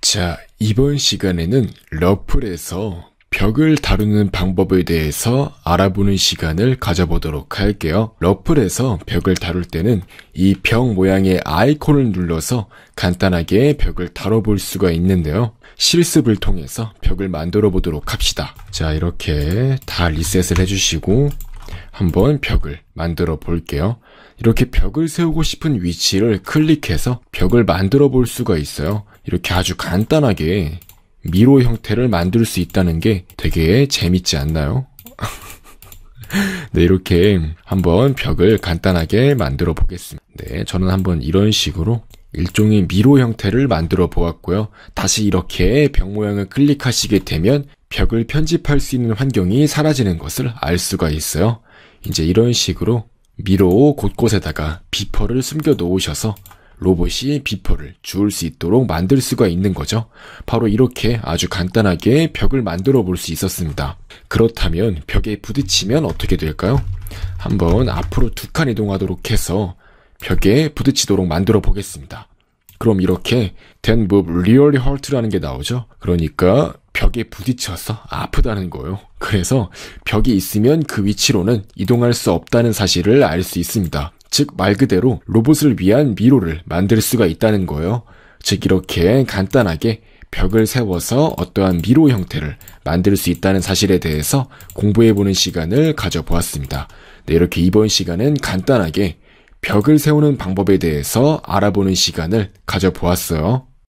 자, 이번 시간에는 러플에서 벽을 다루는 방법에 대해서 알아보는 시간을 가져보도록 할게요. 러플에서 벽을 다룰 때는 이 벽 모양의 아이콘을 눌러서 간단하게 벽을 다뤄볼 수가 있는데요. 실습을 통해서 벽을 만들어 보도록 합시다. 자, 이렇게 다 리셋을 해주시고 한번 벽을 만들어 볼게요. 이렇게 벽을 세우고 싶은 위치를 클릭해서 벽을 만들어 볼 수가 있어요. 이렇게 아주 간단하게 미로 형태를 만들 수 있다는 게 되게 재밌지 않나요? 네, 이렇게 한번 벽을 간단하게 만들어 보겠습니다. 네, 저는 한번 이런 식으로 일종의 미로 형태를 만들어 보았고요. 다시 이렇게 벽 모양을 클릭하시게 되면 벽을 편집할 수 있는 환경이 사라지는 것을 알 수가 있어요. 이제 이런 식으로 미로 곳곳에다가 비퍼를 숨겨 놓으셔서 로봇이 비포를 주울 수 있도록 만들 수가 있는 거죠. 바로 이렇게 아주 간단하게 벽을 만들어 볼 수 있었습니다. 그렇다면 벽에 부딪히면 어떻게 될까요? 한번 앞으로 두 칸 이동하도록 해서 벽에 부딪히도록 만들어 보겠습니다. 그럼 이렇게 된 move really hurt라는 게 나오죠. 그러니까 벽에 부딪혀서 아프다는 거예요. 그래서 벽이 있으면 그 위치로는 이동할 수 없다는 사실을 알 수 있습니다. 즉말 그대로 로봇을 위한 미로를 만들 수가 있다는 거예요. 즉 이렇게 간단하게 벽을 세워서 어떠한 미로 형태를 만들 수 있다는 사실에 대해서 공부해보는 시간을 가져보았습니다. 네, 이렇게 이번 시간은 간단하게 벽을 세우는 방법에 대해서 알아보는 시간을 가져보았어요.